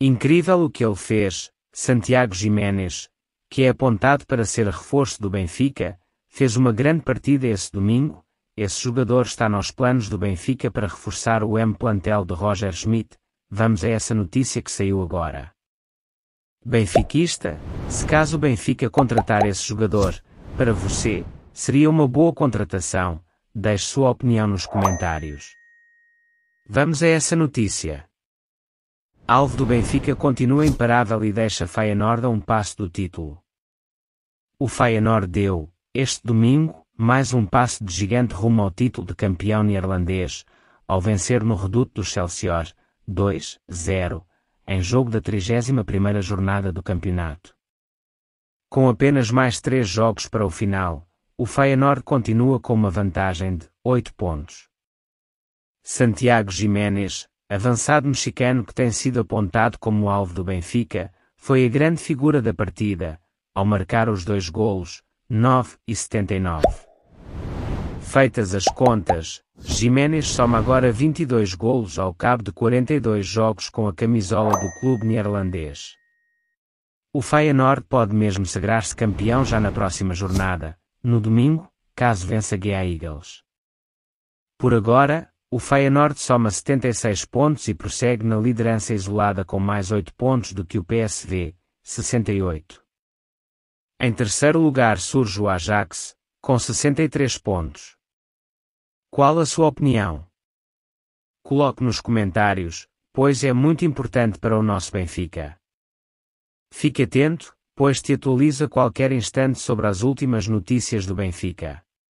Incrível o que ele fez, Santiago Jiménez, que é apontado para ser reforço do Benfica, fez uma grande partida esse domingo. Esse jogador está nos planos do Benfica para reforçar o M plantel de Roger Schmidt. Vamos a essa notícia que saiu agora. Benfiquista, se caso o Benfica contratar esse jogador, para você, seria uma boa contratação? Deixe sua opinião nos comentários. Vamos a essa notícia. Alvo do Benfica continua imparável e deixa Feyenoord a um passo do título. O Feyenoord deu, este domingo, mais um passo de gigante rumo ao título de campeão neerlandês, ao vencer no reduto do Excelsior, 2-0, em jogo da 31ª jornada do campeonato. Com apenas mais três jogos para o final, o Feyenoord continua com uma vantagem de 8 pontos. Santiago Jiménez, avançado mexicano que tem sido apontado como alvo do Benfica, foi a grande figura da partida, ao marcar os dois golos, 9 e 79. Feitas as contas, Jiménez soma agora 22 golos ao cabo de 42 jogos com a camisola do clube neerlandês. O Feyenoord pode mesmo sagrar-se campeão já na próxima jornada, no domingo, caso vença Guia Eagles. Por agora, o Feyenoord soma 76 pontos e prossegue na liderança isolada com mais 8 pontos do que o PSV, 68. Em terceiro lugar surge o Ajax, com 63 pontos. Qual a sua opinião? Coloque nos comentários, pois é muito importante para o nosso Benfica. Fique atento, pois te atualiza a qualquer instante sobre as últimas notícias do Benfica.